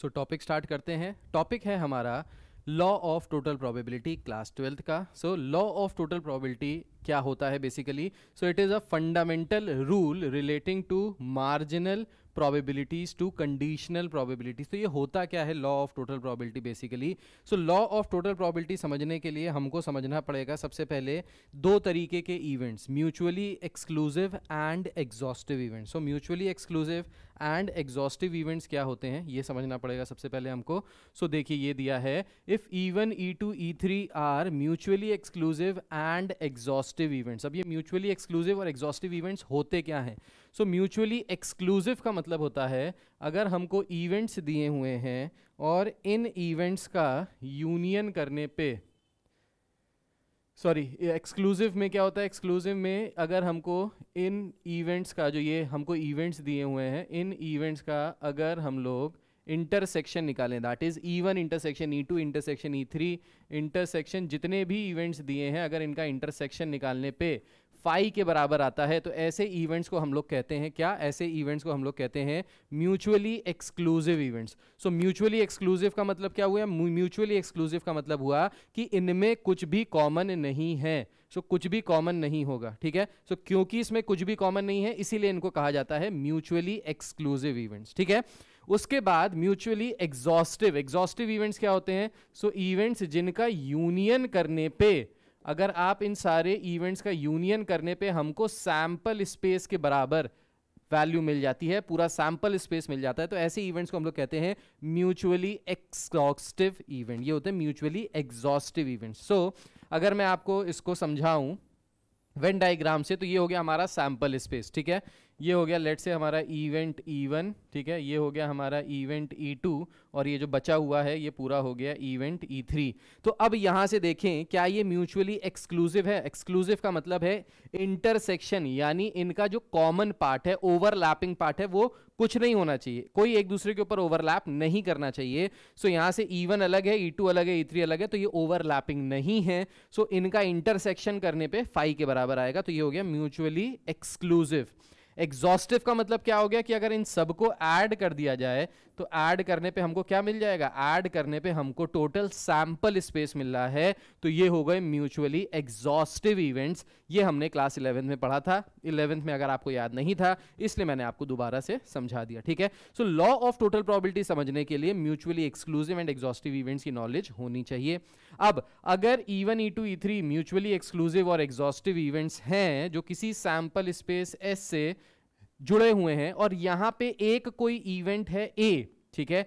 सो topic start करते हैं topic है हमारा law of total probability class twelfth का so law of total probability क्या होता है basically so it is a fundamental rule relating to marginal probabilities to conditional probabilities तो ये होता क्या है law of total probability basically so law of total probability समझने के लिए हमको समझना पड़ेगा सबसे पहले दो तरीके के events mutually exclusive and exhaustive events so mutually exclusive and exhaustive events क्या होते हैं ये समझना पड़ेगा सबसे पहले हमको सो so, देखिए ये दिया है if E E two E three are mutually exclusive and exhaustive events अब ये म्यूचुअली एक्सक्लूसिव और एग्जॉस्टिव इवेंट्स होते क्या हैं सो म्यूचुअली एक्सक्लूसिव का मतलब होता है अगर हमको इवेंट्स दिए हुए हैं और इन इवेंट्स का यूनियन करने पे सॉरी एक्सक्लूसिव में क्या होता है एक्सक्लूसिव में अगर हमको इन इवेंट्स का जो ये हमको इवेंट्स दिए हुए हैं इन इवेंट्स का अगर हम लोग इंटरसेक्शन निकालें that is E one intersection E two intersection E three intersection जितने भी इवेंट्स दिए हैं अगर इनका इंटरसेक्शन निकालने पे फाई के बराबर आता है तो ऐसे इवेंट्स को हम लोग कहते हैं क्या ऐसे इवेंट्स को हम लोग कहते हैं mutually exclusive events so mutually exclusive का मतलब क्या हुआ म्यूचुअली एक्सक्लूसिव का मतलब हुआ कि इनमें कुछ भी कॉमन नहीं है सो so, कुछ भी कॉमन नहीं होगा ठीक है सो so, क्योंकि इसमें कुछ भी कॉमन नहीं है इसीलिए इनको कहा जाता है म्यूचुअली एक्सक्लूसिव इवेंट्स ठीक है उसके बाद म्यूचुअली एग्जॉस्टिव एग्जॉस्टिव इवेंट्स क्या होते हैं सो so, इवेंट्स जिनका यूनियन करने पे अगर आप इन सारे इवेंट्स का यूनियन करने पे हमको सैम्पल स्पेस के बराबर वैल्यू मिल जाती है पूरा सैम्पल स्पेस मिल जाता है तो ऐसे इवेंट्स को हम लोग कहते हैं म्यूचुअली एक्सॉस्टिव इवेंट ये होते हैं म्यूचुअली एग्जॉस्टिव इवेंट सो अगर मैं आपको इसको समझाऊं वेन डाइग्राम से तो ये हो गया हमारा सैम्पल स्पेस ठीक है ये हो गया लेट से हमारा इवेंट ई e ठीक है ये हो गया हमारा इवेंट ई टू और ये जो बचा हुआ है ये पूरा हो गया इवेंट ई थ्री तो अब यहाँ से देखें क्या ये म्यूचुअली एक्सक्लूसिव है एक्सक्लूसिव का मतलब है इंटरसेक्शन यानी इनका जो कॉमन पार्ट है ओवरलैपिंग पार्ट है वो कुछ नहीं होना चाहिए कोई एक दूसरे के ऊपर ओवरलैप नहीं करना चाहिए सो so, यहाँ से ई e अलग है ई e अलग है ई अलग है तो ये ओवरलैपिंग नहीं है सो so, इनका इंटरसेक्शन करने पे फाइव के बराबर आएगा तो ये हो गया म्यूचुअली एक्सक्लूसिव एग्जॉस्टिव का मतलब क्या हो गया कि अगर इन सबको ऐड कर दिया जाए तो ऐड करने पे हमको क्या मिल जाएगा ऐड करने पे हमको टोटल सैंपल स्पेस मिल रहा है तो ये हो गए म्यूचुअली एग्जॉस्टिव इवेंट्स ये हमने क्लास इलेवेंथ में पढ़ा था इलेवेंथ में अगर आपको याद नहीं था इसलिए मैंने आपको दोबारा से समझा दिया ठीक है so law of total probability समझने के लिए mutually exclusive and exhaustive events की नॉलेज होनी चाहिए अब अगर E one E two E three mutually exclusive और एग्जॉस्टिव इवेंट्स हैं जो किसी सैंपल स्पेस एस से जुड़े हुए हैं और यहां पे एक कोई इवेंट है ए ठीक है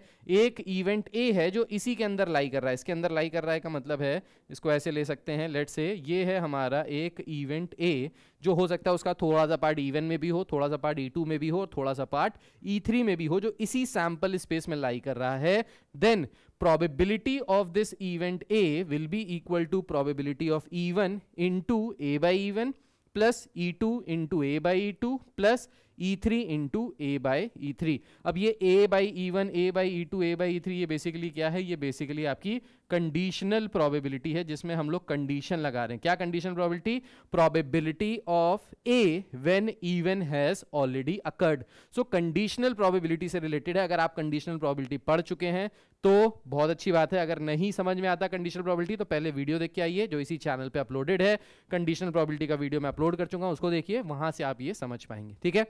एक इवेंट ए है जो इसी के अंदर लाई कर रहा है इसके अंदर लाई कर रहा है का मतलब है इसको ऐसे ले सकते हैं लेट से ये है हमारा एक इवेंट ए जो हो सकता है उसका थोड़ा सा पार्ट ई e में भी हो थोड़ा सा पार्ट ई e में भी हो थोड़ा सा पार्ट ई e में भी हो जो इसी सैंपल स्पेस में लाई कर रहा है then probability of this event A will be equal to probability of E1 into A by E1 plus E2 to A by E2 plus E three into A by E three अब ये A by E one A by E two A by E three ये basically क्या है ये basically आपकी conditional probability है जिसमें हम लोग कंडीशन लगा रहे हैं क्या conditional probability probability of A when E one has already occurred so conditional probability से रिलेटेड है अगर आप कंडीशनल प्रोबेबिलिटी पढ़ चुके हैं तो बहुत अच्छी बात है अगर नहीं समझ में आता कंडीशनल प्रॉबिलिटी तो पहले वीडियो देख के आइए जो इसी चैनल पर अपलोडेड है कंडीशनल प्रॉबिलिटी का वीडियो मैं अपलोड कर चुका हूँ उसको देखिए वहां से आप ये समझ पाएंगे ठीक है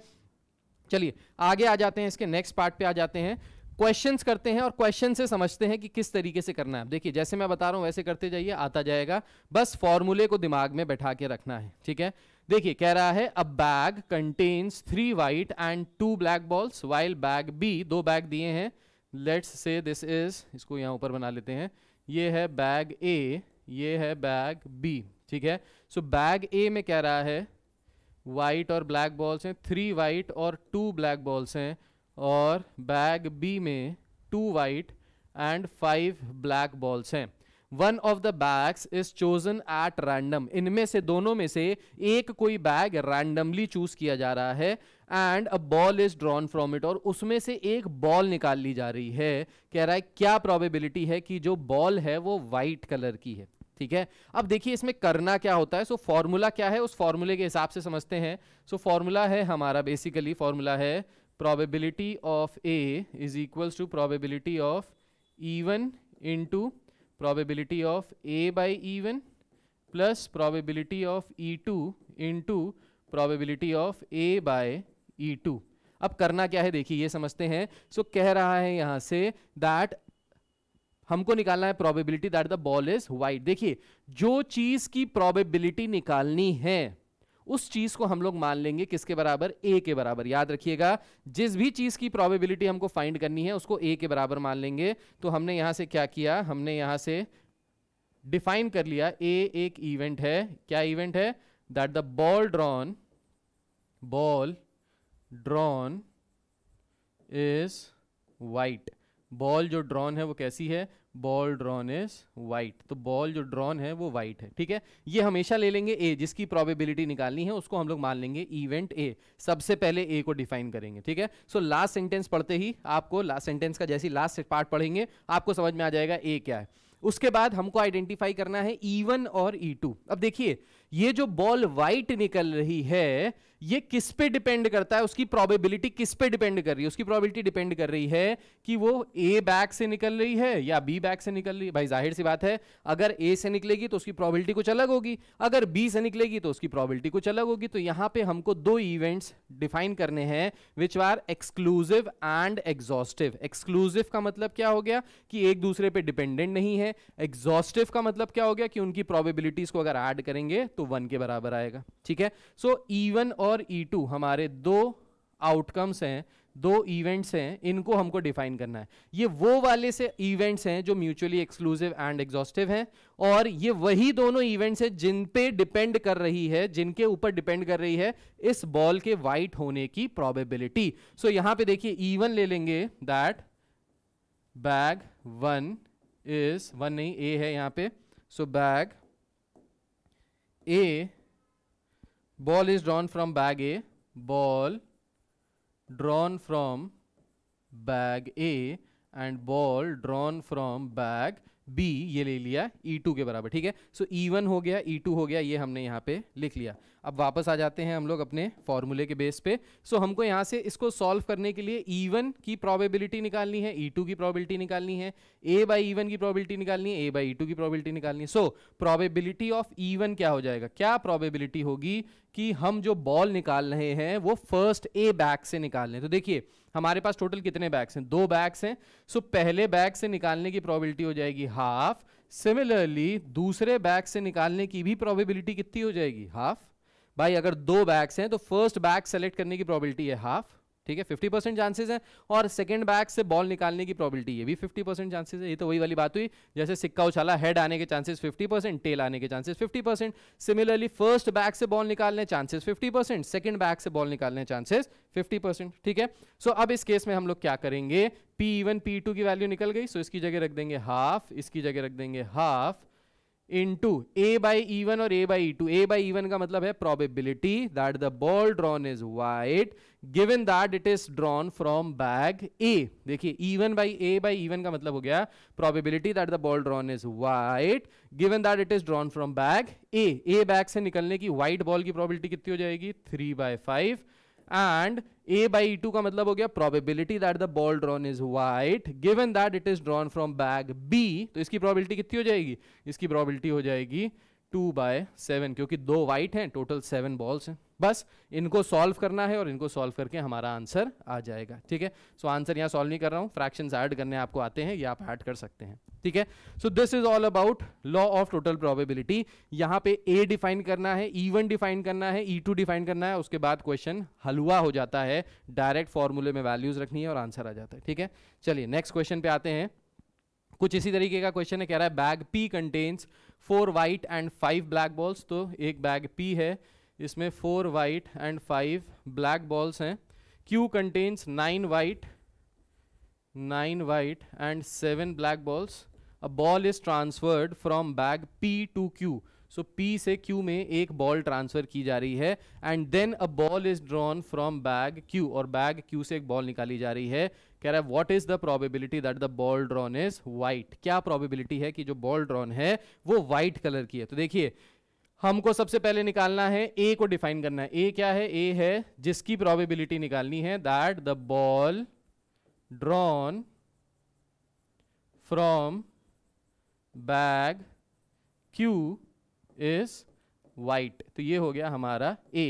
चलिए आगे आ जाते हैं इसके नेक्स्ट पार्ट पे आ जाते हैं क्वेश्चन करते हैं और क्वेश्चन से समझते हैं कि किस तरीके से करना है देखिए जैसे मैं बता रहा हूँ वैसे करते जाइए आता जाएगा बस फॉर्मूले को दिमाग में बैठा के रखना है ठीक है देखिए कह रहा है a bag contains three white and two black balls while bag B दो बैग दिए हैं लेट्स से दिस इज इसको यहाँ ऊपर बना लेते हैं ये है बैग ए ये है बैग बी ठीक है सो बैग ए में कह रहा है वाइट और ब्लैक बॉल्स हैं थ्री वाइट और टू ब्लैक बॉल्स हैं और बैग बी में two white and five black balls हैं one of the bags is chosen at random इनमें से दोनों में से एक कोई बैग रैंडमली चूज किया जा रहा है and a ball is drawn from it और उसमें से एक बॉल निकाल ली जा रही है कह रहा है क्या प्रॉबेबिलिटी है कि जो बॉल है वो वाइट कलर की है ठीक है अब देखिए इसमें करना क्या होता है सो so, फॉर्मूला क्या है उस फॉर्मूले के हिसाब से समझते हैं सो so, फॉर्मूला है हमारा बेसिकली फॉर्मूला है probability of A is equals to probability of E one into probability of A by E one plus probability of E two into probability of A by E two अब करना क्या है देखिए ये समझते हैं so so, कह रहा है यहाँ से दैट हमको निकालना है probability that the ball is white देखिए जो चीज की प्रोबेबिलिटी निकालनी है उस चीज को हम लोग मान लेंगे किसके बराबर ए के बराबर याद रखिएगा जिस भी चीज की प्रोबेबिलिटी हमको फाइंड करनी है उसको ए के बराबर मान लेंगे तो हमने यहां से क्या किया हमने यहां से डिफाइन कर लिया ए एक इवेंट है क्या इवेंट है that the ball drawn ball drawn is white ball जो ड्रॉन है वो कैसी है बॉल ड्रॉन इज वाइट तो बॉल जो ड्रॉन है वो वाइट है ठीक है ये हमेशा ले लेंगे ए जिसकी प्रोबेबिलिटी निकालनी है उसको हम लोग मान लेंगे इवेंट ए सबसे पहले ए को डिफाइन करेंगे ठीक है सो लास्ट सेंटेंस पढ़ते ही आपको लास्ट सेंटेंस का जैसी लास्ट पार्ट पढ़ेंगे आपको समझ में आ जाएगा ए क्या है उसके बाद हमको आइडेंटिफाई करना है ई e वन और ई e टू अब देखिए ये जो बॉल वाइट निकल रही है ये किस पे डिपेंड करता है उसकी प्रोबेबिलिटी किस पे डिपेंड कर रही है उसकी प्रोबेबिलिटी डिपेंड कर रही है कि वो ए बैक से निकल रही है या बी बैक से निकल रही है भाई जाहिर सी बात है अगर ए से निकलेगी तो उसकी प्रोबेबिलिटी कुछ अलग होगी अगर बी से निकलेगी तो उसकी प्रोबेबिलिटी कुछ अलग होगी तो यहां पे हमको दो इवेंट्स डिफाइन करने हैं which are exclusive and exhaustive exclusive का मतलब क्या हो गया कि एक दूसरे पर डिपेंडेंट नहीं है एग्जॉस्टिव का मतलब क्या हो गया कि उनकी प्रॉबिबिलिटीज को अगर एड करेंगे तो तो वन के बराबर आएगा ठीक है सो ई वन और ई e टू हमारे दो आउटकम्स हैं दो इवेंट्स हैं इनको हमको डिफाइन करना है ये वो वाले से इवेंट्स हैं जो म्यूचुअली एक्सक्लूसिव एंड एग्जॉस्टिव हैं और ये वही दोनों इवेंट्स हैं जिन पे डिपेंड कर रही है जिनके ऊपर डिपेंड कर रही है इस बॉल के वाइट होने की प्रोबेबिलिटी सो so, यहां पे देखिए इवन e ले लेंगे that bag one is one नहीं ए है यहां पर so bag A, ball is drawn from bag A, ball drawn from bag A and ball drawn from bag B ये ले लिया ई e टू के बराबर ठीक है सो ई वन हो गया ई e टू हो गया ये हमने यहाँ पे लिख लिया अब वापस आ जाते हैं हम लोग अपने फॉर्मूले के बेस पे सो so, हमको यहाँ से इसको सॉल्व करने के लिए ई e वन की प्रोबेबिलिटी निकालनी है ई टू की प्रोबेबिलिटी निकालनी है ए बाई ई वन की प्रोबेबिलिटी निकालनी है ए बाई ई टू की प्रोबेबिलिटी निकालनी है so probability of E one क्या हो जाएगा क्या प्रोबेबिलिटी होगी कि हम जो बॉल निकाल रहे हैं वो फर्स्ट ए बैग से निकाल रहे हैं तो देखिए हमारे पास टोटल कितने बैग्स हैं दो बैग्स हैं सो पहले बैग से निकालने की प्रोबेबिलिटी हो जाएगी हाफ सिमिलरली दूसरे बैग से निकालने की भी प्रोबेबिलिटी कितनी हो जाएगी हाफ भाई अगर दो बैग्स हैं तो फर्स्ट बैग सेलेक्ट करने की प्रोबेबिलिटी है हाफ ठीक है फिफ्टी परसेंट चांसेज है और सेकेंड बैक से बॉल निकालने की प्रॉबिलिटी ये भी फिफ्टी परसेंट चांसेज है ये तो वही वाली बात हुई जैसे सिक्का उछाला हेड आने के चांसेस फिफ्टी परसेंट टेल आने के chances fifty percent similarly first bag से बॉल निकालने chances fifty percent second bag से बॉल निकालने चांसेस फिफ्टी परसेंट ठीक है सो अब इस केस में हम लोग क्या करेंगे पी इवन पी टू की वैल्यू निकल गई सो इसकी जगह रख देंगे हाफ इसकी जगह रख देंगे half into A by E one और A by E two A by E one का मतलब है probability that the ball drawn is white given that it is drawn from bag A देखिए E one by A by E one का मतलब हो गया probability that the ball drawn is white given that it is drawn from bag A A bag से निकलने की white ball की probability कितनी हो जाएगी three by five and A by two का मतलब हो गया probability that the ball drawn is white given that it is drawn from bag B तो इसकी प्रॉबिलिटी कितनी हो जाएगी इसकी प्रॉबिलिटी हो जाएगी टू बाय सेवन क्योंकि दो वाइट हैं टोटल सेवन बॉल्स हैं बस इनको सॉल्व करना है और इनको सॉल्व करके हमारा आंसर आ जाएगा ठीक है सो आंसर यहाँ सॉल्व नहीं कर रहा हूँ फ्रैक्शन ऐड करने आपको आते हैं ये आप ऐड कर सकते हैं ठीक है so this is all about law of total probability यहाँ पे ए डिफाइन करना है ई वन डिफाइन करना है ई टू डिफाइन करना है उसके बाद क्वेश्चन हलवा हो जाता है डायरेक्ट फॉर्मूले में वैल्यूज रखनी है और आंसर आ जाता है ठीक है चलिए नेक्स्ट क्वेश्चन पे आते हैं कुछ इसी तरीके का क्वेश्चन है कह रहा है bag P contains four white and five black balls तो एक बैग पी है इसमें four white and five black balls हैं Q contains nine white nine white and seven black balls a ball is transferred from bag P to Q so P से Q में एक ball transfer की जा रही है and then a ball is drawn from bag Q और bag Q से एक बॉल निकाली जा रही है कह रहा है what is the probability that the ball drawn is white क्या प्रोबेबिलिटी है कि जो बॉल ड्रॉन है वो व्हाइट कलर की है तो देखिए हमको सबसे पहले निकालना है ए को डिफाइन करना है ए क्या है ए है जिसकी प्रोबेबिलिटी निकालनी है that the ball drawn from bag Q is white तो ये हो गया हमारा ए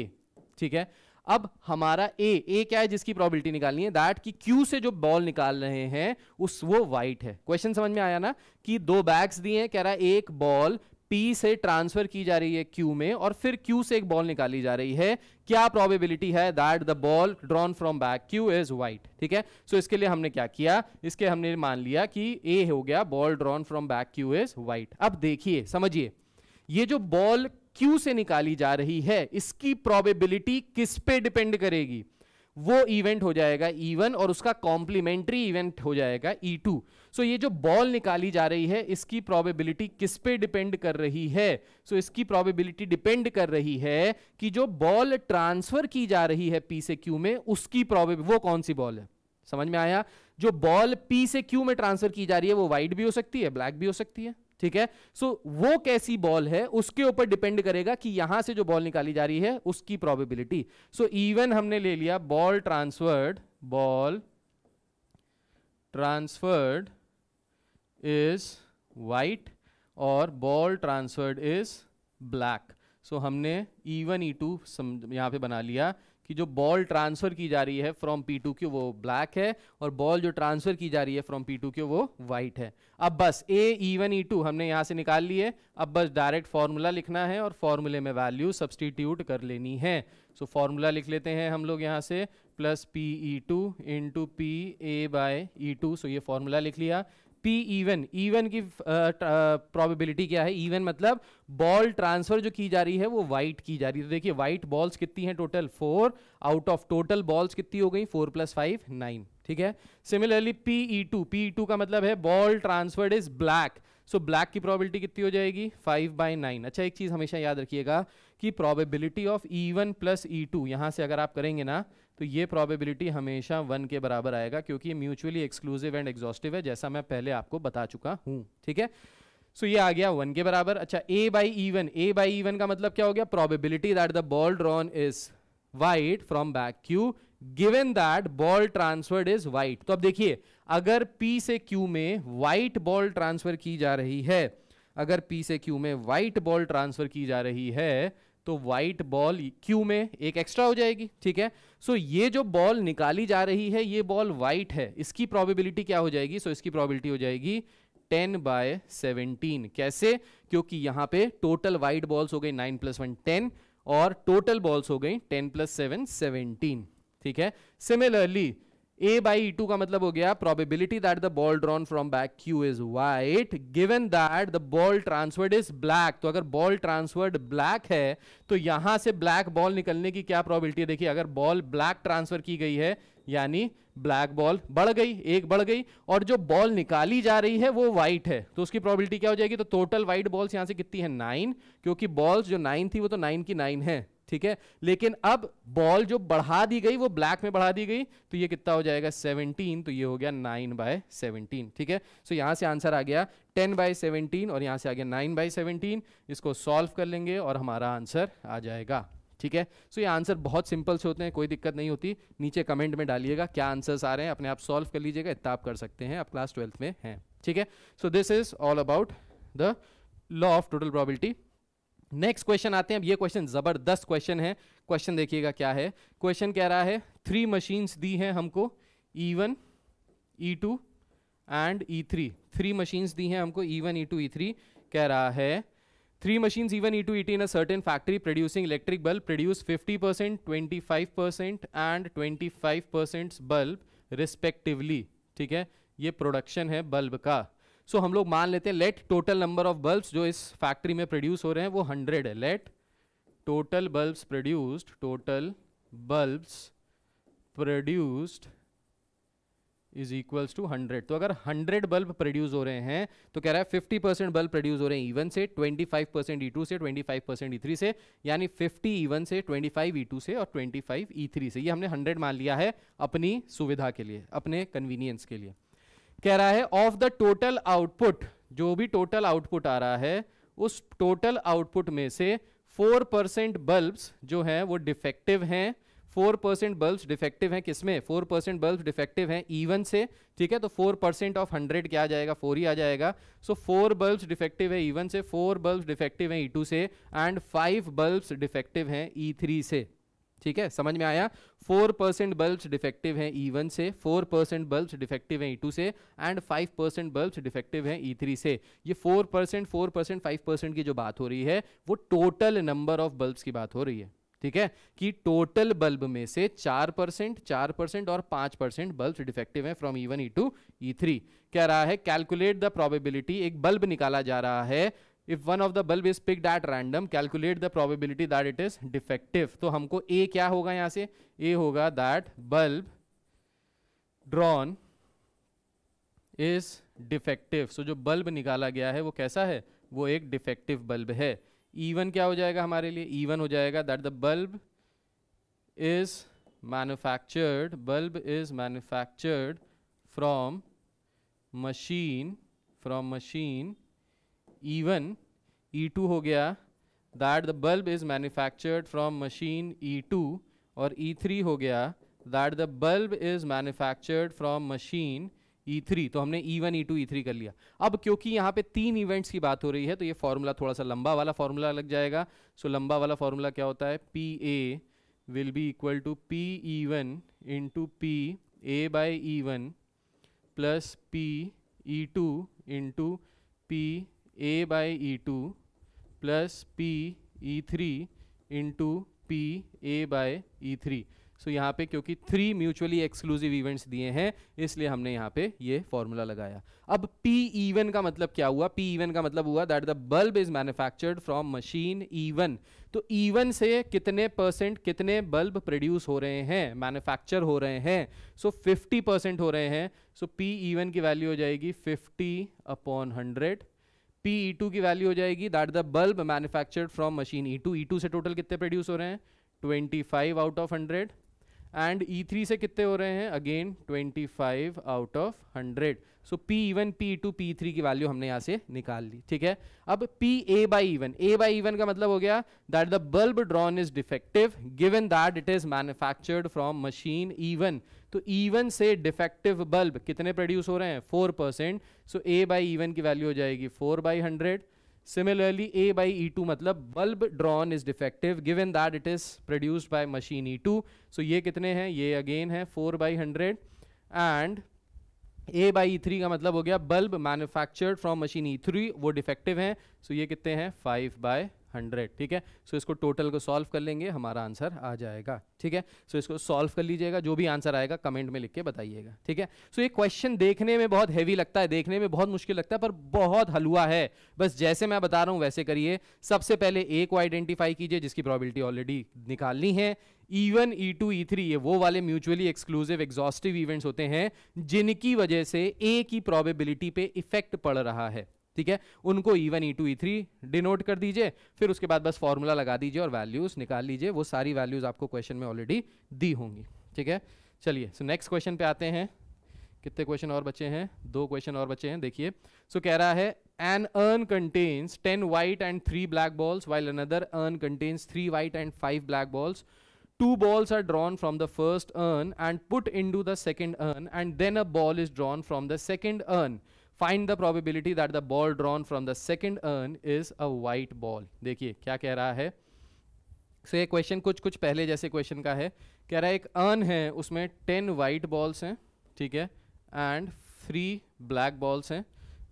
ठीक है अब हमारा ए ए क्या है जिसकी प्रोबेबिलिटी निकालनी है दैट कि क्यू से जो बॉल निकाल रहे हैं उस वो वाइट है क्वेश्चन समझ में आया ना कि दो बैग्स दिए हैं कह रहा है एक बॉल पी से ट्रांसफर की जा रही है क्यू में और फिर क्यू से एक बॉल निकाली जा रही है क्या प्रोबेबिलिटी है that the ball drawn from bag Q is white ठीक है सो so इसके लिए हमने क्या किया इसके हमने मान लिया कि ए हो गया ball drawn from bag Q is white अब देखिए समझिए ये जो बॉल क्यू से निकाली जा रही है इसकी प्रोबेबिलिटी किस पे डिपेंड करेगी वो इवेंट हो जाएगा वन e और उसका कॉम्प्लीमेंट्री इवेंट हो जाएगा ई टू सो ये जो बॉल निकाली जा रही है इसकी प्रोबेबिलिटी किस पे डिपेंड कर रही है सो so इसकी प्रोबेबिलिटी डिपेंड कर रही है कि जो बॉल ट्रांसफर की जा रही है पी से क्यू में उसकी प्रॉबेबिल वो कौन सी बॉल है समझ में आया जो बॉल पी से क्यू में ट्रांसफर की जा रही है वो वाइट भी हो सकती है ब्लैक भी हो सकती है ठीक है सो so, वो कैसी बॉल है उसके ऊपर डिपेंड करेगा कि यहां से जो बॉल निकाली जा रही है उसकी प्रोबेबिलिटी सो इवन हमने ले लिया ball transferred ball transferred is white और ball transferred is black so हमने ई वन ई टू यहां पे बना लिया कि जो बॉल ट्रांसफर की जा रही है फ्रॉम पी टू क्यू वो ब्लैक है और बॉल जो ट्रांसफर की जा रही है फ्रॉम पी टू क्यू वो व्हाइट है अब बस ए ई वन ई टू हमने यहाँ से निकाल लिए अब बस डायरेक्ट फार्मूला लिखना है और फार्मूले में वैल्यू सब्सटीट्यूट कर लेनी है सो so, फार्मूला लिख लेते हैं हम लोग यहाँ से plus P E two into P A by E two so ये फार्मूला लिख लिया पी इवन इवन की प्रोबेबिलिटी uh, uh, क्या है इवन मतलब बॉल ट्रांसफर जो की जा रही है वो वाइट की जा रही है तो देखिए वाइट बॉल्स कितनी हैं total four out of total balls कितनी हो गई फोर प्लस फाइव नाइन ठीक है similarly P E two P two का मतलब है ball transferred is black so black की प्रोबेबिलिटी कितनी हो जाएगी फाइव बाई नाइन अच्छा एक चीज हमेशा याद रखिएगा कि probability of E one plus E two यहाँ से अगर आप करेंगे ना तो ये प्रोबेबिलिटी हमेशा वन के बराबर आएगा क्योंकि ये म्यूचुअली एक्सक्लूसिव एंड एग्जॉस्टिव है जैसा मैं पहले आपको बता चुका हूँ ठीक है सो so, ये आ गया वन के बराबर अच्छा A by E one A by E one का मतलब क्या हो गया probability that the ball drawn is white from bag Q given that ball transferred is white तो अब देखिए अगर पी से क्यू में वाइट बॉल ट्रांसफर की जा रही है अगर पी से क्यू में वाइट बॉल ट्रांसफर की जा रही है तो व्हाइट बॉल क्यू में एक एक्स्ट्रा हो जाएगी ठीक है सो so, ये जो बॉल निकाली जा रही है ये बॉल व्हाइट है इसकी प्रोबेबिलिटी क्या हो जाएगी सो so, इसकी प्रोबेबिलिटी हो जाएगी 10 बाय 17 कैसे क्योंकि यहां पे टोटल वाइट बॉल्स हो गई 9 प्लस वन टेन और टोटल बॉल्स हो गई 10 प्लस सेवन सेवनटीन ठीक है similarly A by E two का मतलब हो गया probability that the ball drawn from bag Q is white given that the ball transferred is black तो अगर बॉल ट्रांसफर्ड ब्लैक है तो यहां से ब्लैक बॉल निकलने की क्या प्रॉबिलिटी है देखिए अगर बॉल ब्लैक ट्रांसफर की गई है यानी ब्लैक बॉल बढ़ गई एक बढ़ गई और जो बॉल निकाली जा रही है वो व्हाइट है तो उसकी प्रॉबिलिटी क्या हो जाएगी तो टोटल व्हाइट बॉल्स यहां से कितनी है नाइन क्योंकि बॉल्स जो नाइन थी वो तो नाइन की नाइन है ठीक है लेकिन अब बॉल जो बढ़ा दी गई वो ब्लैक में बढ़ा दी गई तो ये कितना हो जाएगा 17 तो ये हो गया 9 बाय सेवनटीन ठीक है सो यहाँ से आंसर आ गया 10 बाय सेवनटीन और यहाँ से आ गया 9 बाय सेवनटीन इसको सॉल्व कर लेंगे और हमारा आंसर आ जाएगा ठीक है सो ये आंसर बहुत सिंपल से होते हैं कोई दिक्कत नहीं होती नीचे कमेंट में डालिएगा क्या आंसर्स आ रहे हैं अपने आप सॉल्व कर लीजिएगा इतना आप कर सकते हैं आप क्लास ट्वेल्थ में हैं ठीक है so this is all about the law of total probability next question आते हैं अब ये क्वेश्चन जबरदस्त क्वेश्चन है क्वेश्चन देखिएगा क्या है क्वेश्चन कह रहा है थ्री मशीन्स दी हैं हमको E1, E2 E two and E three three machines दी हैं हमको E1, E2, E3 कह रहा है three machines E1, E2, E two E T in a certain factory producing electric bulb produce fifty percent twenty five percent and twenty five percent bulb respectively ठीक है ये production है bulb का सो so, हम लोग मान लेते हैं let total number of bulbs जो इस फैक्ट्री में प्रोड्यूस हो रहे हैं वो हंड्रेड है let total bulbs produced total bulbs produced is equals to hundred तो अगर हंड्रेड बल्ब प्रोड्यूस हो रहे हैं तो कह रहा है फिफ्टी परसेंट बल्ब प्रोड्यूस हो रहे हैं ईवन e से twenty five percent E two से twenty five percent E three से यानी फिफ्टी ईवन e से ट्वेंटी फाइव ई टू से और ट्वेंटी फाइव ई थ्री से ये हमने हंड्रेड मान लिया है अपनी सुविधा के लिए अपने कन्वीनियंस के लिए कह रहा है ऑफ द टोटल आउटपुट जो भी टोटल आउटपुट आ रहा है उस टोटल आउटपुट में से फोर परसेंट बल्ब्स जो हैं वो डिफेक्टिव हैं फोर परसेंट बल्ब्स डिफेक्टिव हैं किसमें फोर परसेंट बल्ब डिफेक्टिव हैं ईवन से ठीक है तो फोर परसेंट ऑफ हंड्रेड क्या आ जाएगा फोर ही आ जाएगा सो फोर बल्ब्स डिफेक्टिव है ईवन से फोर बल्ब्स डिफेक्टिव हैं ई e टू से एंड फाइव बल्ब्स डिफेक्टिव हैं ई e थ्री से ठीक है समझ में आया फोर परसेंट बल्ब्स डिफेक्टिव हैं ई e वन से फोर परसेंट बल्ब्स डिफेक्टिव हैं ई e टू से and five percent bulbs defective हैं ई e थ्री से ये four percent four percent five percent की जो बात हो रही है वो टोटल नंबर ऑफ बल्ब्स की बात हो रही है ठीक है कि टोटल बल्ब में से चार परसेंट चार परसेंट और पांच परसेंट बल्ब डिफेक्टिव है from E one E two E three कह रहा है कैलकुलेट द प्रोबेबिलिटी एक बल्ब निकाला जा रहा है if one of the bulb is picked at random calculate the probability that it is defective तो हमको ए क्या होगा यहां से ए होगा that bulb drawn is defective so जो बल्ब निकाला गया है वो कैसा है वो एक डिफेक्टिव बल्ब है ईवन e क्या हो जाएगा हमारे लिए ईवन e हो जाएगा that the bulb is manufactured bulb is manufactured from machine from machine E e two e हो गया that the bulb is manufactured from machine E two और ई e थ्री हो गया that the bulb is manufactured from machine E3 तो हमने E1, E2, E3 कर लिया अब क्योंकि यहाँ पे तीन इवेंट्स की बात हो रही है तो ये फॉर्मूला थोड़ा सा लंबा वाला फॉर्मूला लग जाएगा सो so, लंबा वाला फॉर्मूला क्या होता है P A will be equal to P E one into P A by E one plus P E two into P A by E two plus P E three into P A by E three so यहाँ पे क्योंकि three mutually exclusive events दिए हैं इसलिए हमने यहाँ पे ये फॉर्मूला लगाया अब पी ईवन e का मतलब क्या हुआ पी ईवन e का मतलब हुआ that the bulb is manufactured from machine E one तो ईवन e से कितने परसेंट कितने बल्ब प्रोड्यूस हो रहे हैं मैन्युफैक्चर हो रहे हैं सो फिफ्टी परसेंट हो रहे हैं सो पी ईवन की वैल्यू हो जाएगी fifty upon hundred P E two की वैल्यू हो जाएगी that the bulb manufactured from machine E two E two से टोटल कितने प्रोड्यूस हो रहे हैं twenty five out of hundred and E3 से कितने हो रहे हैं again 25 out of hundred so P E one P two P three की वैल्यू हमने यहाँ से निकाल ली ठीक है अब P A by E one A by E one का मतलब हो गया that the bulb drawn is defective given that it is manufactured from machine E one तो ईवन से डिफेक्टिव बल्ब कितने प्रोड्यूस हो रहे हैं four percent so A by E one की वैल्यू हो जाएगी four by hundred similarly A by E two मतलब bulb drawn is defective given that it is produced by machine E two so ये कितने हैं ये अगेन है four by hundred and A by three का मतलब हो गया bulb manufactured from machine E three वो डिफेक्टिव हैं सो so ये कितने हैं फाइव बाई हंड्रेड ठीक है सो so, इसको टोटल को सॉल्व कर लेंगे हमारा आंसर आ जाएगा ठीक है सो so, इसको सॉल्व कर लीजिएगा जो भी आंसर आएगा कमेंट में लिख के बताइएगा ठीक है सो so, ये क्वेश्चन देखने में बहुत हैवी लगता है देखने में बहुत मुश्किल लगता है पर बहुत हलवा है बस जैसे मैं बता रहा हूँ वैसे करिए सबसे पहले ए को आइडेंटिफाई कीजिए जिसकी प्रॉबिलिटी ऑलरेडी निकालनी है टू ई थ्री ये वो वाले म्यूचुअली एक्सक्लूसिव एग्जॉस्टिव इवेंट्स होते हैं जिनकी वजह से ए की प्रॉबिबिलिटी पे इफेक्ट पड़ रहा है ठीक है उनको E one E two E three denote कर दीजिए फिर उसके बाद बस फॉर्मूला लगा दीजिए और वैल्यूज निकाल लीजिए वो सारी वैल्यूज आपको क्वेश्चन में ऑलरेडी दी होंगी ठीक है चलिए सो नेक्स्ट क्वेश्चन पे आते हैं कितने क्वेश्चन और बचे हैं दो क्वेश्चन और बचे हैं देखिए सो so, कह रहा है an urn contains ten white and three black balls while another urn contains three white and five black balls balls are drawn from the first urn and put into the second urn and then a ball is drawn from the second urn find the probability that the ball drawn from the second urn is a white ball देखिए क्या कह रहा है सो ये question कुछ कुछ पहले जैसे क्वेश्चन का है कह रहा है एक अर्न है उसमें टेन वाइट बॉल्स हैं ठीक है एंड थ्री ब्लैक बॉल्स हैं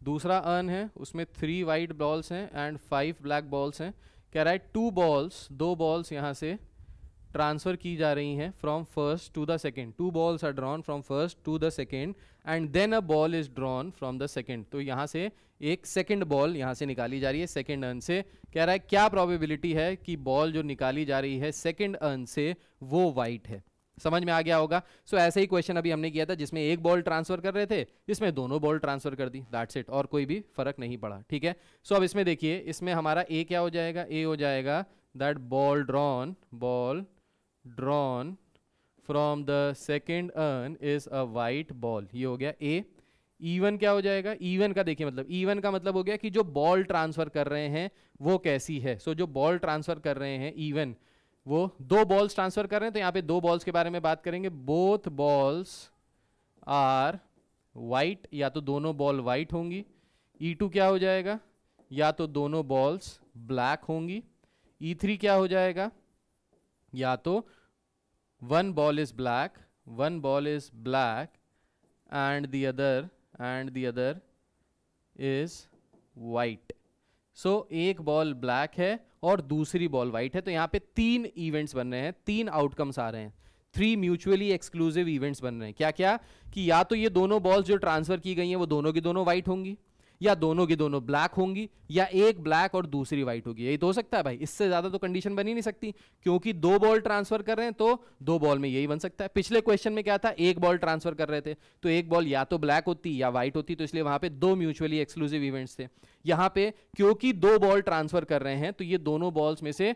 दूसरा अर्न है उसमें थ्री वाइट बॉल्स हैं एंड फाइव ब्लैक बॉल्स हैं कह रहा है टू बॉल्स दो बॉल्स यहाँ से ट्रांसफ़र की जा रही हैं from first to the second two balls are drawn from first to the second and then a ball is drawn from the second तो यहाँ से एक सेकेंड बॉल यहाँ से निकाली जा रही है सेकेंड अर्न से कह रहा है क्या प्रॉबिबिलिटी है कि बॉल जो निकाली जा रही है सेकेंड अर्न से वो वाइट है समझ में आ गया होगा सो so, ऐसे ही क्वेश्चन अभी हमने किया था जिसमें एक बॉल ट्रांसफर कर रहे थे इसमें दोनों बॉल ट्रांसफर कर दी दैट्स इट और कोई भी फर्क नहीं पड़ा ठीक है सो so, अब इसमें देखिए इसमें हमारा ए क्या हो जाएगा ए हो जाएगा that ball drawn ball drawn from the second urn is a white ball ये हो गया A ईवन क्या हो जाएगा ईवन का देखिए मतलब ईवन का मतलब हो गया कि जो बॉल ट्रांसफर कर रहे हैं वो कैसी है सो so, जो बॉल ट्रांसफर कर रहे हैं ईवन वो दो बॉल्स ट्रांसफर कर रहे हैं तो यहाँ पे दो बॉल्स के बारे में बात करेंगे बोथ बॉल्स आर वाइट या तो दोनों बॉल वाइट होंगी ई e टू क्या हो जाएगा या तो दोनों बॉल्स ब्लैक होंगी ई e थ्री क्या हो जाएगा या तो one ball is black one ball is black and the other and the other is white so एक बॉल ब्लैक है और दूसरी बॉल व्हाइट है तो यहाँ पे तीन इवेंट्स बन रहे हैं तीन आउटकम्स आ रहे हैं थ्री म्यूचुअली एक्सक्लूसिव इवेंट्स बन रहे हैं क्या क्या कि या तो ये दोनों बॉल्स जो ट्रांसफर की गई हैं वो दोनों की दोनों व्हाइट होंगी या दोनों की दोनों ब्लैक होंगी या एक ब्लैक और दूसरी व्हाइट होगी यही तो हो सकता है भाई इससे ज्यादा तो कंडीशन बनी नहीं सकती क्योंकि दो बॉल ट्रांसफर कर रहे हैं तो दो बॉल में यही बन सकता है पिछले क्वेश्चन में क्या था एक बॉल ट्रांसफर कर रहे थे तो एक बॉल या तो ब्लैक होती या व्हाइट होती तो इसलिए वहां पर दो म्यूचुअली एक्सक्लूसिव इवेंट्स थे यहां पे क्योंकि दो बॉल ट्रांसफर कर रहे हैं तो ये दोनों बॉल्स में से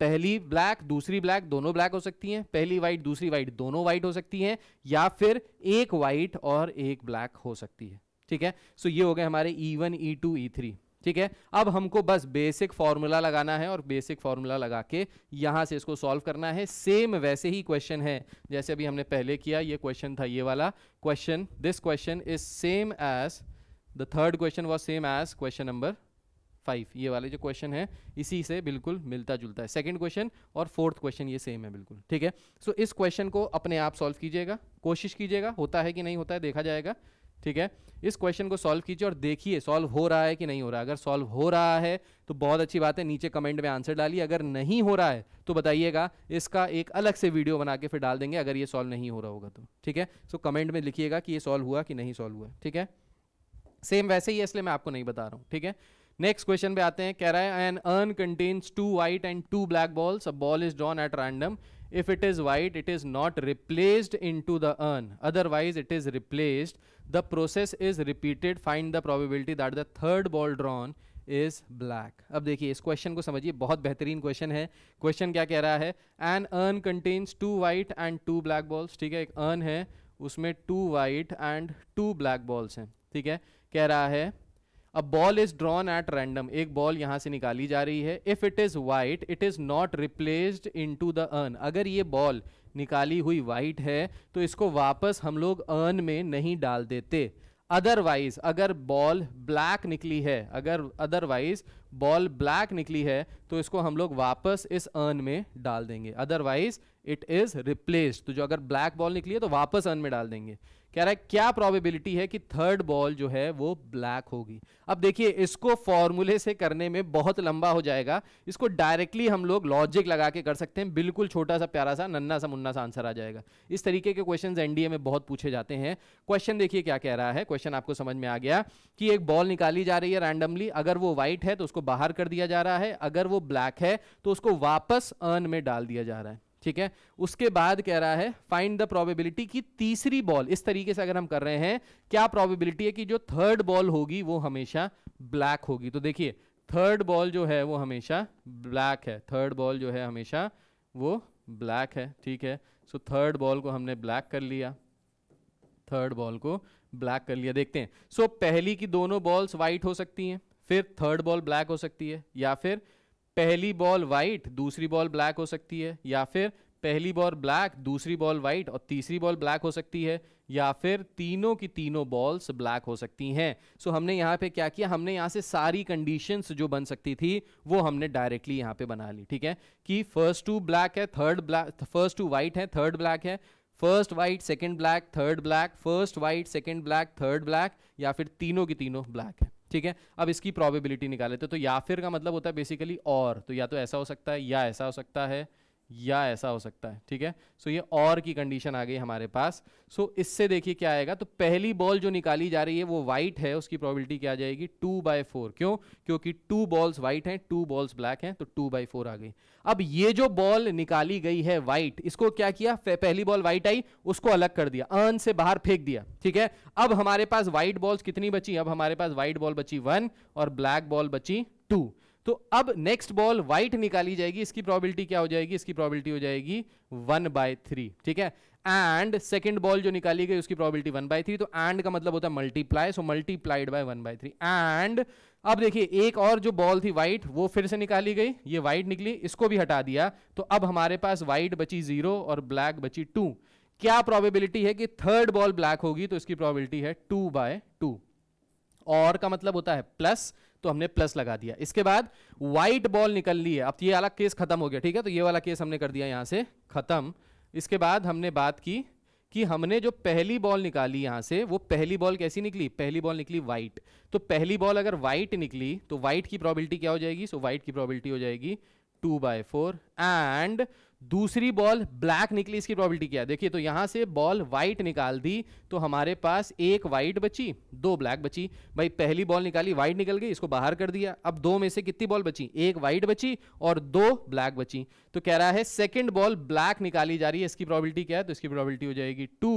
पहली ब्लैक दूसरी ब्लैक दोनों ब्लैक हो सकती हैं पहली व्हाइट दूसरी व्हाइट दोनों व्हाइट हो सकती हैं या फिर एक व्हाइट और एक ब्लैक हो सकती है ठीक है सो ये हो गए हमारे E one E two E three ठीक है अब हमको बस बेसिक फॉर्मूला लगाना है और बेसिक फॉर्मूला लगा के यहां से इसको सॉल्व करना है सेम वैसे ही क्वेश्चन है जैसे अभी हमने पहले किया ये क्वेश्चन था ये वाला question this question is same as the third question was same as question number five ये वाले जो क्वेश्चन है इसी से बिल्कुल मिलता जुलता है सेकेंड क्वेश्चन और फोर्थ क्वेश्चन ये सेम है बिल्कुल ठीक है सो so, इस क्वेश्चन को अपने आप सॉल्व कीजिएगा कोशिश कीजिएगा होता है कि नहीं होता है देखा जाएगा ठीक है इस क्वेश्चन को सॉल्व कीजिए और देखिए सॉल्व हो रहा है कि नहीं हो रहा है अगर सॉल्व हो रहा है तो बहुत अच्छी बात है नीचे कमेंट में आंसर डालिए अगर नहीं हो रहा है तो बताइएगा इसका एक अलग से वीडियो बना के फिर डाल देंगे अगर ये सॉल्व नहीं हो रहा होगा तो ठीक है सो कमेंट में लिखिएगा कि ये सॉल्व हुआ कि नहीं सॉल्व हुआ ठीक है सेम वैसे ही इसलिए मैं आपको नहीं बता रहा हूँ ठीक है नेक्स्ट क्वेश्चन पे आते हैं कह रहा है an urn contains two white and two black balls a ball is drawn at random if it is white it is not replaced into the urn otherwise it is replaced the process is repeated find the probability that the third ball drawn is black ab dekhiye is question ko समझिए bahut behtareen question hai question kya keh raha hai an urn contains two white and two black balls theek hai ek urn hai usme two white and two black balls hain theek hai keh raha hai a ball is drawn at random एक ball यहां से निकाली जा रही है if it is white it is not replaced into the urn अगर ये ball निकाली हुई वाइट है तो इसको वापस हम लोग अर्न में नहीं डाल देते अदरवाइज अगर बॉल ब्लैक निकली है अगर अदरवाइज बॉल ब्लैक निकली है तो इसको हम लोग वापस इस अर्न में डाल देंगे अदरवाइज इट इज रिप्लेस्ड तो जो अगर ब्लैक बॉल निकली है तो वापस अर्न में डाल देंगे कह रहा है क्या प्रोबेबिलिटी है कि थर्ड बॉल जो है वो ब्लैक होगी अब देखिए इसको फॉर्मूले से करने में बहुत लंबा हो जाएगा इसको डायरेक्टली हम लोग लॉजिक लगा के कर सकते हैं बिल्कुल छोटा सा प्यारा सा नन्ना सा मुन्ना सा आंसर आ जाएगा इस तरीके के क्वेश्चन एनडीए में बहुत पूछे जाते हैं क्वेश्चन देखिए क्या कह रहा है क्वेश्चन आपको समझ में आ गया कि एक बॉल निकाली जा रही है रैंडमली अगर वो व्हाइट है तो उसको बाहर कर दिया जा रहा है अगर वो ब्लैक है तो उसको वापस अर्न में डाल दिया जा रहा है ठीक है उसके बाद कह रहा है फाइंड द प्रोबेबिलिटी कि तीसरी बॉल इस तरीके से अगर हम कर रहे हैं क्या प्रोबेबिलिटी है कि जो थर्ड बॉल होगी वो हमेशा ब्लैक होगी तो देखिए थर्ड बॉल जो है वो हमेशा ब्लैक है थर्ड बॉल जो है हमेशा वो ब्लैक है ठीक है सो थर्ड बॉल को हमने ब्लैक कर लिया थर्ड बॉल को ब्लैक कर लिया देखते हैं सो so, पहली की दोनों बॉल्स वाइट हो सकती हैं फिर थर्ड बॉल ब्लैक हो सकती है या फिर पहली बॉल वाइट दूसरी बॉल ब्लैक हो सकती है या फिर पहली बॉल ब्लैक दूसरी बॉल वाइट और तीसरी बॉल ब्लैक हो सकती है या फिर तीनों की तीनों बॉल्स ब्लैक हो सकती हैं सो so, हमने यहाँ पे क्या किया हमने यहाँ से सारी कंडीशंस जो बन सकती थी वो हमने डायरेक्टली यहाँ पे बना ली ठीक है कि फर्स्ट टू ब्लैक है third black first two white है थर्ड ब्लैक है first white second black third black first white second black third black या फिर तीनों की तीनों ब्लैक है ठीक है अब इसकी प्रोबेबिलिटी निकाल लेते तो या फिर का मतलब होता है बेसिकली और तो या तो ऐसा हो सकता है या ऐसा हो सकता है या ऐसा हो सकता है ठीक है सो so, ये और की कंडीशन आ गई हमारे पास सो so, इससे देखिए क्या आएगा तो पहली बॉल जो निकाली जा रही है वो वाइट है उसकी प्रोबेबिलिटी क्या आ जाएगी टू बाय फोर क्यों क्योंकि टू बॉल्स वाइट हैं टू बॉल्स ब्लैक हैं तो टू बाय फोर आ गई अब ये जो बॉल निकाली गई है वाइट इसको क्या किया पहली बॉल व्हाइट आई उसको अलग कर दिया अर्न से बाहर फेंक दिया ठीक है अब हमारे पास व्हाइट बॉल्स कितनी बची अब हमारे पास व्हाइट बॉल बची वन और ब्लैक बॉल बची टू तो अब नेक्स्ट बॉल व्हाइट निकाली जाएगी इसकी प्रोबेबिलिटी क्या हो जाएगी इसकी प्रोबेबिलिटी हो जाएगी वन बाय थ्री ठीक है एंड सेकेंड बॉल जो निकाली गई उसकी प्रोबेबिलिटी वन बाय थ्री तो एंड का मतलब होता है multiply so multiplied by one by three and अब देखिए एक और जो बॉल थी व्हाइट वो फिर से निकाली गई ये व्हाइट निकली इसको भी हटा दिया तो अब हमारे पास व्हाइट बची जीरो और ब्लैक बची टू क्या प्रोबेबिलिटी है कि थर्ड बॉल ब्लैक होगी तो इसकी प्रोबेबिलिटी है टू बाय टू और का मतलब होता है प्लस तो हमने प्लस लगा दिया इसके बाद व्हाइट बॉल निकल ली है अब तो ये वाला केस खत्म हो गया ठीक है तो ये वाला केस हमने कर दिया यहाँ से खत्म इसके बाद हमने बात की कि हमने जो पहली बॉल निकाली यहाँ से वो पहली बॉल कैसी निकली पहली बॉल निकली वाइट तो पहली बॉल अगर वाइट निकली तो वाइट की प्रॉबिलिटी क्या हो जाएगी सो so, वाइट की प्रॉबिलिटी हो जाएगी टू बाय फोर एंड दूसरी बॉल ब्लैक निकली इसकी प्रॉबिलिटी क्या है देखिए तो यहां से बॉल व्हाइट निकाल दी तो हमारे पास एक व्हाइट बची दो ब्लैक बची भाई पहली बॉल निकाली व्हाइट निकल गई इसको बाहर कर दिया अब दो में से कितनी बॉल बची एक व्हाइट बची और दो ब्लैक बची तो कह रहा है सेकेंड बॉल ब्लैक निकाली जा रही है इसकी प्रॉबिलिटी क्या है तो इसकी प्रॉबिलिटी हो जाएगी टू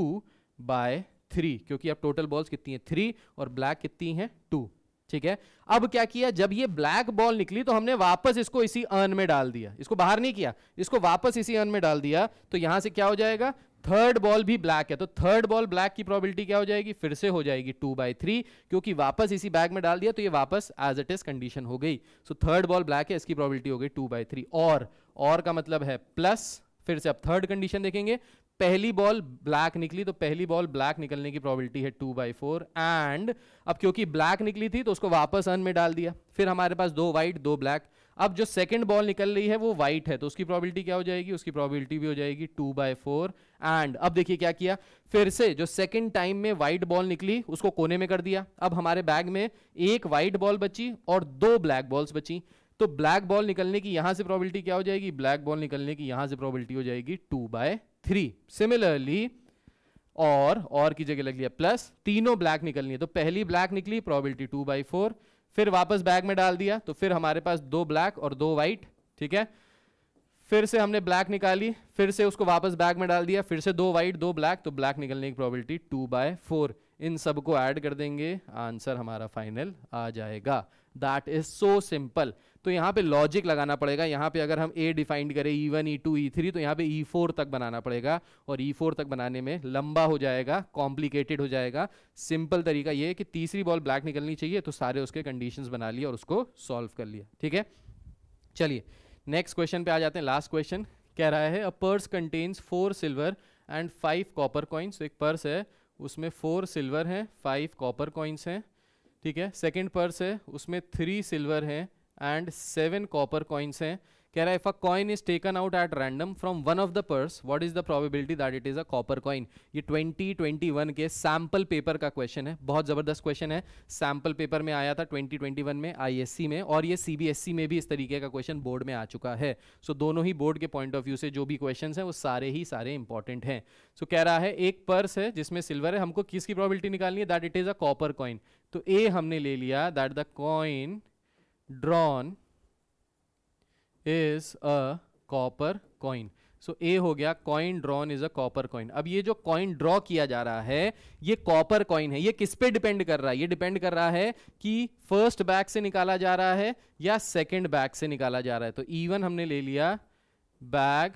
बाय थ्री क्योंकि अब टोटल बॉल्स कितनी है थ्री और ब्लैक कितनी है टू ठीक है अब क्या किया जब ये ब्लैक बॉल निकली तो हमने वापस इसको इसी अर्न में डाल दिया इसको बाहर नहीं किया इसको वापस इसी अर्न में डाल दिया तो यहां से क्या हो जाएगा थर्ड बॉल भी ब्लैक है तो थर्ड बॉल ब्लैक की प्रोबेबिलिटी क्या हो जाएगी फिर से हो जाएगी टू बाई थ्री क्योंकि वापस इसी बैग में डाल दिया तो ये वापस एज इट इज कंडीशन हो गई सो थर्ड बॉल ब्लैक है इसकी प्रोबेबिलिटी हो गई टू बाई थ्री और और का मतलब है प्लस फिर से अब थर्ड कंडीशन देखेंगे पहली बॉल ब्लैक निकली तो पहली बॉल ब्लैक निकलने की प्रोबेबिलिटी है टू बाई फोर एंड अब क्योंकि ब्लैक निकली थी तो उसको वापस अन में डाल दिया फिर हमारे पास दो व्हाइट दो ब्लैक अब जो सेकंड बॉल निकल रही है वो व्हाइट है तो उसकी प्रोबेबिलिटी क्या हो जाएगी उसकी प्रोबेबिलिटी भी हो जाएगी टू बाय फोर एंड अब देखिए क्या किया फिर से जो सेकंड टाइम में व्हाइट बॉल निकली उसको कोने में कर दिया अब हमारे बैग में एक व्हाइट बॉल बची और दो ब्लैक बॉल्स बची तो ब्लैक बॉल निकलने की यहां से प्रोबेबिलिटी क्या हो जाएगी ब्लैक बॉल निकलने की यहां से प्रोबेबिलिटी हो जाएगी टू बाय थ्री सिमिलरली और और की जगह लग लिया प्लस तीनों ब्लैक निकलनी है तो पहली ब्लैक निकली प्रोबेबिलिटी टू बाई फोर फिर वापस बैग में डाल दिया तो फिर हमारे पास दो ब्लैक और दो वाइट ठीक है फिर से हमने ब्लैक निकाली फिर से उसको वापस बैग में डाल दिया फिर से दो वाइट दो ब्लैक तो ब्लैक निकलने की प्रोबेबिलिटी टू बाय फोर इन सबको ऐड कर देंगे आंसर हमारा फाइनल आ जाएगा दैट इज सो सिंपल तो यहाँ पे लॉजिक लगाना पड़ेगा यहाँ पे अगर हम ए डिफाइंड करें E one E two E three तो यहाँ पे ई e फोर तक बनाना पड़ेगा और ई e फोर तक बनाने में लंबा हो जाएगा कॉम्प्लिकेटेड हो जाएगा सिंपल तरीका ये है कि तीसरी बॉल ब्लैक निकलनी चाहिए तो सारे उसके कंडीशन बना लिए और उसको सॉल्व कर लिया ठीक है चलिए नेक्स्ट क्वेश्चन पे आ जाते हैं लास्ट क्वेश्चन कह रहा है a purse contains four silver and five copper coins एक पर्स है उसमें फोर सिल्वर हैं फाइव कॉपर कॉइन्स हैं ठीक है सेकंड पर्स है उसमें थ्री सिल्वर हैं एंड सेवन कॉपर कॉइन्स हैं कह रहा है if a coin is taken out at random from one of the purse what is the probability that it is a copper coin ये 2021 के sample paper का question है बहुत जबरदस्त क्वेश्चन है सैंपल पेपर में आया था 2021 में आईएससी में और ये सीबीएसई में भी इस तरीके का क्वेश्चन बोर्ड में आ चुका है सो so, दोनों ही बोर्ड के पॉइंट ऑफ व्यू से जो भी क्वेश्चन है वो सारे ही सारे इंपॉर्टेंट हैं सो so, कह रहा है एक पर्स है जिसमें सिल्वर है हमको किसकी प्रॉबिलिटी निकालनी है that it is a copper coin तो ए हमने ले लिया that the coin drawn is a copper coin so A हो गया coin drawn is a copper coin अब ये जो कॉइन ड्रॉ किया जा रहा है ये कॉपर कॉइन है ये किस पे डिपेंड कर रहा है ये डिपेंड कर रहा है कि फर्स्ट बैग से निकाला जा रहा है या सेकेंड बैग से निकाला जा रहा है तो ई e हमने ले लिया बैग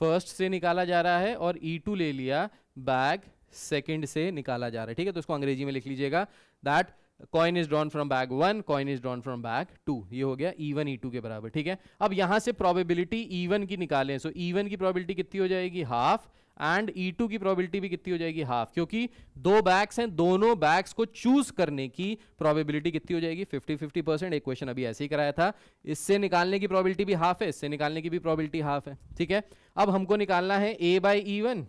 फर्स्ट से निकाला जा रहा है और ई e ले लिया बैग सेकेंड से निकाला जा रहा है ठीक है तो उसको अंग्रेजी में लिख लीजिएगा that coin is drawn from bag one coin is drawn from bag two ये हो गया ई वन ई टू के बराबर ठीक है अब यहां से प्रोबेबिलिटी ई वन की निकालें सो so, ई वन की प्रोबेबिलिटी कितनी हो जाएगी हाफ एंड ई टू की प्रोबेबिलिटी भी कितनी हो जाएगी हाफ क्योंकि दो बैग्स हैं दोनों बैग्स को चूज करने की प्रोबेबिलिटी कितनी हो जाएगी 50 50 परसेंट एक क्वेश्चन अभी ऐसे ही कराया था इससे निकालने की प्रोबेबिलिटी भी हाफ है इससे निकालने की भी प्रोबेबिलिटी हाफ है ठीक है अब हमको निकालना है A by E one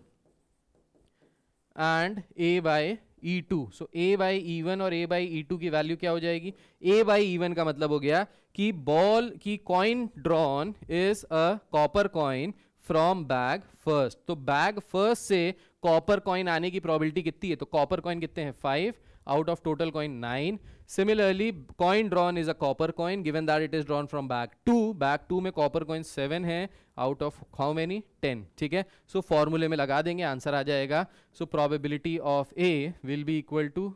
and A by E two so A by E one और ए बाई ई टू की वैल्यू क्या हो जाएगी ए बाई ई वन का मतलब हो गया कि बॉल की coin drawn is a copper coin from bag first तो बैग फर्स्ट से कॉपर कॉइन आने की प्रोबेबिलिटी कितनी है तो कॉपर कॉइन कितने हैं five out of total coin nine similarly coin drawn is a copper coin given that it is drawn from bag two bag two में कॉपर कॉइन सेवन है out of how many ten ठीक है so so, फॉर्मूले में लगा देंगे answer आ जाएगा so probability of A will be equal to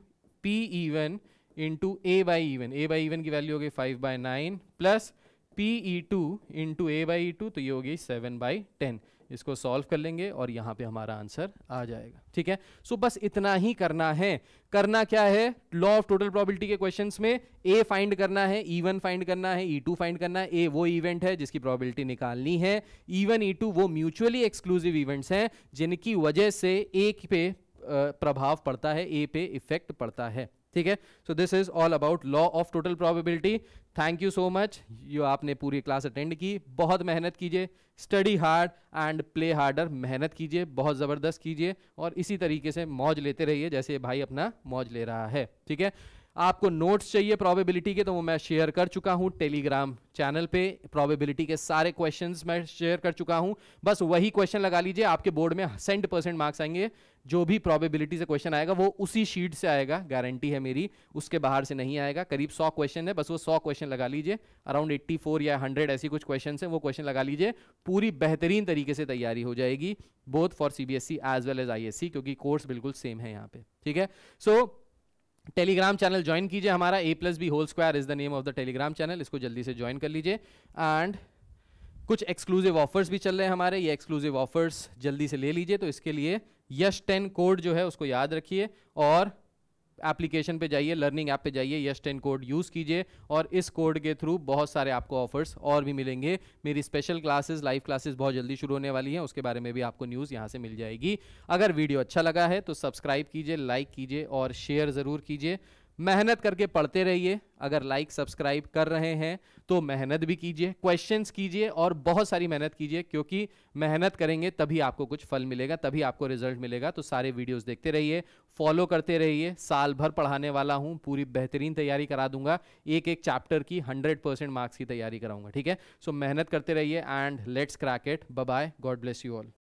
P E one into A by E one A by E one की वैल्यू होगी five by nine plus P E two into A by E two तो ये होगी seven by ten इसको solve कर लेंगे और यहाँ पे हमारा आंसर आ जाएगा ठीक है सो so, बस इतना ही करना है करना क्या है लॉ ऑफ टोटल प्रोबेबिलिटी के क्वेश्चंस में ए फाइंड करना है ई वन फाइंड करना है ई टू फाइंड करना है ए वो इवेंट है जिसकी प्रोबेबिलिटी निकालनी है ई वन ई टू वो म्यूचुअली एक्सक्लूसिव इवेंट्स हैं जिनकी वजह से एक पे प्रभाव पड़ता है ए पे इफेक्ट पड़ता है ठीक है so this is all about law of total probability thank you so much you आपने पूरी क्लास अटेंड की बहुत मेहनत कीजिए study hard and play harder मेहनत कीजिए बहुत ज़बरदस्त कीजिए और इसी तरीके से मौज लेते रहिए जैसे भाई अपना मौज ले रहा है ठीक है आपको नोट्स चाहिए प्रोबेबिलिटी के तो वो मैं शेयर कर चुका हूँ टेलीग्राम चैनल पे प्रोबेबिलिटी के सारे क्वेश्चंस मैं शेयर कर चुका हूँ बस वही क्वेश्चन लगा लीजिए आपके बोर्ड में सेंट परसेंट मार्क्स आएंगे जो भी प्रोबेबिलिटी से क्वेश्चन आएगा वो उसी शीट से आएगा गारंटी है मेरी उसके बाहर से नहीं आएगा करीब सौ क्वेश्चन है बस वो सौ क्वेश्चन लगा लीजिए अराउंड एट्टी फोर या हंड्रेड ऐसी कुछ क्वेश्चन है वो क्वेश्चन लगा लीजिए पूरी बेहतरीन तरीके से तैयारी हो जाएगी both for C as well as I S C क्योंकि कोर्स बिल्कुल सेम है यहाँ पे ठीक है so so, Telegram channel join कीजिए हमारा A plus B whole square is the name of the Telegram channel इसको जल्दी से ज्वाइन कर लीजिए एंड कुछ एक्सक्लूसिव ऑफर्स भी चल रहे हैं हमारे ये एक्सक्लूसिव ऑफर्स जल्दी से ले लीजिए तो इसके लिए यश टेन कोड जो है उसको याद रखिए और एप्लीकेशन पे जाइए लर्निंग ऐप पे जाइए यश टेन कोड यूज़ कीजिए और इस कोड के थ्रू बहुत सारे आपको ऑफर्स और भी मिलेंगे मेरी स्पेशल क्लासेस लाइव क्लासेस बहुत जल्दी शुरू होने वाली हैं उसके बारे में भी आपको न्यूज़ यहाँ से मिल जाएगी अगर वीडियो अच्छा लगा है तो सब्सक्राइब कीजिए लाइक कीजिए और शेयर ज़रूर कीजिए मेहनत करके पढ़ते रहिए अगर लाइक सब्सक्राइब कर रहे हैं तो मेहनत भी कीजिए क्वेश्चंस कीजिए और बहुत सारी मेहनत कीजिए क्योंकि मेहनत करेंगे तभी आपको कुछ फल मिलेगा तभी आपको रिजल्ट मिलेगा तो सारे वीडियोस देखते रहिए फॉलो करते रहिए साल भर पढ़ाने वाला हूं पूरी बेहतरीन तैयारी करा दूंगा एक एक चैप्टर की हंड्रेड परसेंट मार्क्स की तैयारी कराऊंगा ठीक है सो so, मेहनत करते रहिए and let's crack it bye God bless you all